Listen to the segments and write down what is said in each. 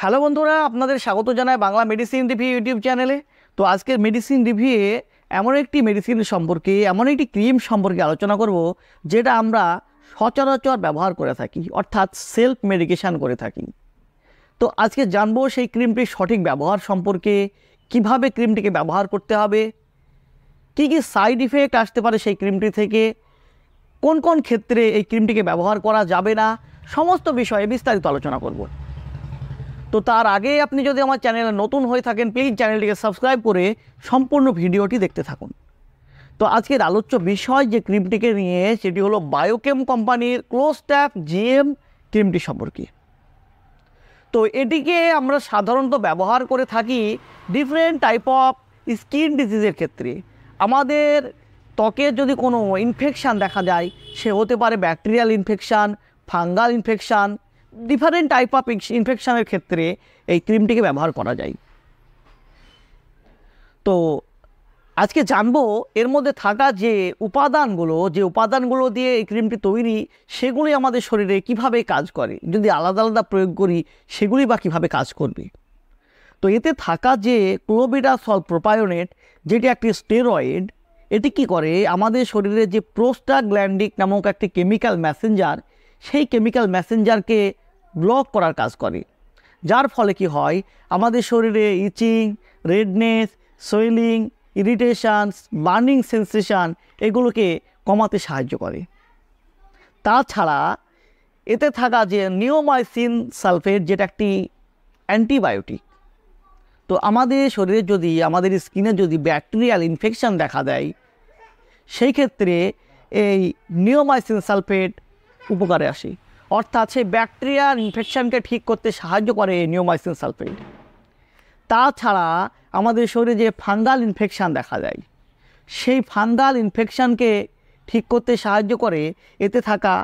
hello বন্ধুরা আপনাদের স্বাগত জানায় বাংলা মেডিসিন রিভি ইউটিউব চ্যানেলে তো আজকের মেডিসিন রিভিউয়ে এমন একটি মেডিসিন সম্পর্কে এমন একটি ক্রিম সম্পর্কে আলোচনা করব যেটা আমরা সচরাচর ব্যবহার করে থাকি অর্থাৎ সেলফ মেডিকেশান করে থাকি তো আজকে জানবো সেই ক্রিমটির সঠিক ব্যবহার সম্পর্কে কিভাবে ক্রিমটিকে ব্যবহার করতে হবে কী কী সাইড ইফেক্ট আসতে পারে সেই ক্রিমটি থেকে কোন কোন ক্ষেত্রে এই ক্রিমটিকে ব্যবহার করা যাবে না সমস্ত বিষয়ে বিস্তারিত আলোচনা করবো তো তার আগে আপনি যদি আমার চ্যানেলে নতুন হয়ে থাকেন প্লিজ চ্যানেলটিকে সাবস্ক্রাইব করে সম্পূর্ণ ভিডিওটি দেখতে থাকুন তো আজকের আলোচ্য বিষয় যে ক্রিমটিকে নিয়ে সেটি হলো বায়োকেম কোম্পানির ক্লোজ ট্যাপ জিএম ক্রিমটি সম্পর্কে তো এটিকে আমরা সাধারণত ব্যবহার করে থাকি ডিফারেন্ট টাইপ অফ স্কিন ডিজিজের ক্ষেত্রে আমাদের ত্বকে যদি কোনো ইনফেকশান দেখা যায় সে হতে পারে bacterial infection fungal infection different type of ইনফেকশানের ক্ষেত্রে এই ক্রিমটিকে ব্যবহার করা যায় তো আজকে জানবো এর মধ্যে থাকা যে উপাদানগুলো যে উপাদানগুলো দিয়ে এই ক্রিমটি তৈরি সেগুলি আমাদের শরীরে কিভাবে কাজ করে যদি আলাদা আলাদা প্রয়োগ করি সেগুলি বা কিভাবে কাজ করবে তো এতে থাকা যে ক্লোবিডাসল প্রোপায়োনেট যেটি একটি স্টেরয়েড এটি কি করে আমাদের শরীরে যে প্রোস্টাগ্ল্যান্ডিক নামক একটি কেমিক্যাল ম্যাসেঞ্জার সেই কেমিক্যাল ম্যাসেঞ্জারকে ব্লক করার কাজ করে যার ফলে কি হয় আমাদের শরীরে itching redness swelling irritation burning sensation এগুলোকে কমাতে সাহায্য করে তাছাড়া এতে থাকা যে নিওমাইসিন সালফেট যেটা একটি অ্যান্টিবায়োটিক তো আমাদের শরীরে যদি আমাদের স্কিনে যদি ব্যাকটেরিয়াল ইনফেকশান দেখা দেয় সেই ক্ষেত্রে এই নিওমাইসিন সালফেট উপকারে আসে অর্থাৎ সেই ব্যাকটেরিয়ার ইনফেকশানকে ঠিক করতে সাহায্য করে নিওমাইসিন সালফেট তাছাড়া আমাদের শরীরে যে ফাঙ্গাল ইনফেকশান দেখা যায় সেই ফাঙ্গাল ইনফেকশানকে ঠিক করতে সাহায্য করে এতে থাকা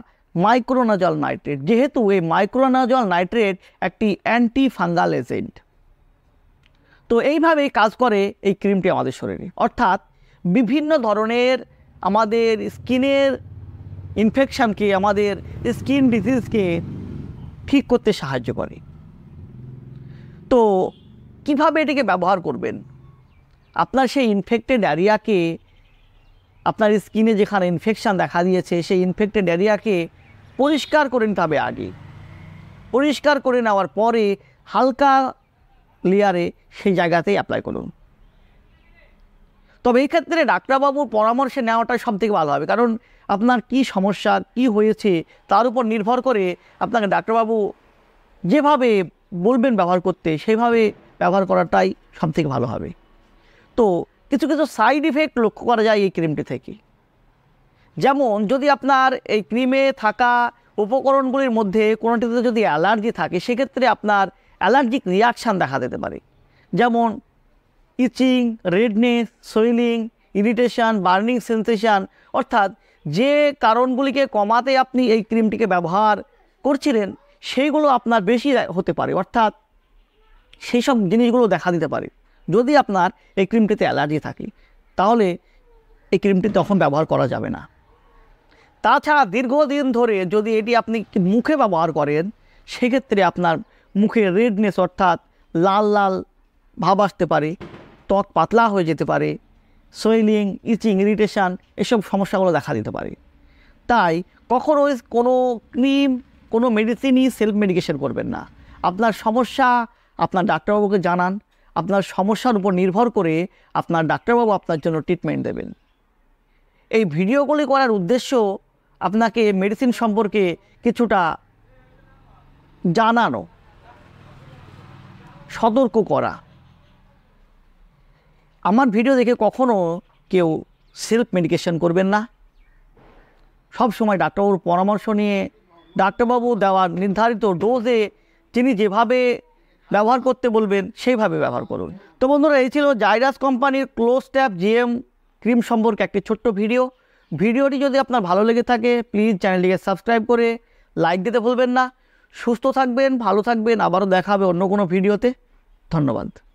মাইক্রোনাজল নাইট্রেট যেহেতু এই মাইক্রোনাজল নাইট্রেট একটি অ্যান্টি ফাঙ্গাল এজেন্ট তো এইভাবে কাজ করে এই ক্রিমটি আমাদের শরীরে অর্থাৎ বিভিন্ন ধরনের আমাদের স্কিনের ইনফেকশানকে আমাদের স্কিন ডিজিজকে ঠিক করতে সাহায্য করে তো কিভাবে এটাকে ব্যবহার করবেন আপনার সেই ইনফেক্টেড এরিয়াকে আপনার স্কিনে যেখানে ইনফেকশান দেখা দিয়েছে সেই ইনফেক্টেড এরিয়াকে পরিষ্কার করে নিতে হবে আগে পরিষ্কার করে নেওয়ার পরে হালকা লেয়ারে সেই জায়গাতেই অ্যাপ্লাই করুন তবে এই ক্ষেত্রে ডাক্তারবাবুর পরামর্শে নেওয়াটাই থেকে ভালো হবে কারণ আপনার কি সমস্যা কি হয়েছে তার উপর নির্ভর করে আপনাকে ডাক্তারবাবু যেভাবে বলবেন ব্যবহার করতে সেভাবে ব্যবহার করাটাই সব থেকে ভালো হবে তো কিছু কিছু সাইড ইফেক্ট লক্ষ্য করা যায় এই ক্রিমটি থেকে যেমন যদি আপনার এই ক্রিমে থাকা উপকরণগুলির মধ্যে কোনোটিতে যদি অ্যালার্জি থাকে সেক্ষেত্রে আপনার অ্যালার্জিক রিয়াকশান দেখা দিতে পারে যেমন itching redness swelling irritation burning sensation অর্থাৎ যে কারণগুলিকে কমাতে আপনি এই ক্রিমটিকে ব্যবহার করছিলেন সেইগুলো আপনার বেশি হতে পারে অর্থাৎ সেই সব জিনিসগুলো দেখা দিতে পারে যদি আপনার এই ক্রিমটিতে অ্যালার্জি থাকে তাহলে এই ক্রিমটি তখন ব্যবহার করা যাবে না তাছাড়া দীর্ঘদিন ধরে যদি এটি আপনি মুখে ব্যবহার করেন সেক্ষেত্রে আপনার মুখে রেডনেস অর্থাৎ লাল লাল ভাব আসতে পারে ত্বক পাতলা হয়ে যেতে পারে সোয়েলিং ইচিং ইরিটেশান এসব সমস্যাগুলো দেখা দিতে পারে তাই কখনোই কোনো ক্রিম কোনো মেডিসিনই সেলফ মেডিকেশন করবেন না আপনার সমস্যা আপনার ডাক্তারবাবুকে জানান আপনার সমস্যার উপর নির্ভর করে আপনার ডাক্তারবাবু আপনার জন্য ট্রিটমেন্ট দেবেন এই ভিডিওগুলি করার উদ্দেশ্য আপনাকে মেডিসিন সম্পর্কে কিছুটা জানানো সতর্ক করা আমার ভিডিও দেখে কখনও কেউ সেলফ মেডিকেশন করবেন না সব সময় ডাক্তারবাবুর পরামর্শ নিয়ে ডাক্তারবাবু দেওয়ার নির্ধারিত ডোজে তিনি যেভাবে ব্যবহার করতে বলবেন সেইভাবে ব্যবহার করুন তো বন্ধুরা এই ছিল জাইরাস কোম্পানির ক্লোজ ট্যাপ জিএম ক্রিম সম্পর্কে একটি ছোট্ট ভিডিও ভিডিওটি যদি আপনার ভালো লেগে থাকে প্লিজ চ্যানেলটিকে সাবস্ক্রাইব করে লাইক দিতে ভুলবেন না সুস্থ থাকবেন ভালো থাকবেন আবারও দেখাবে অন্য কোনো ভিডিওতে ধন্যবাদ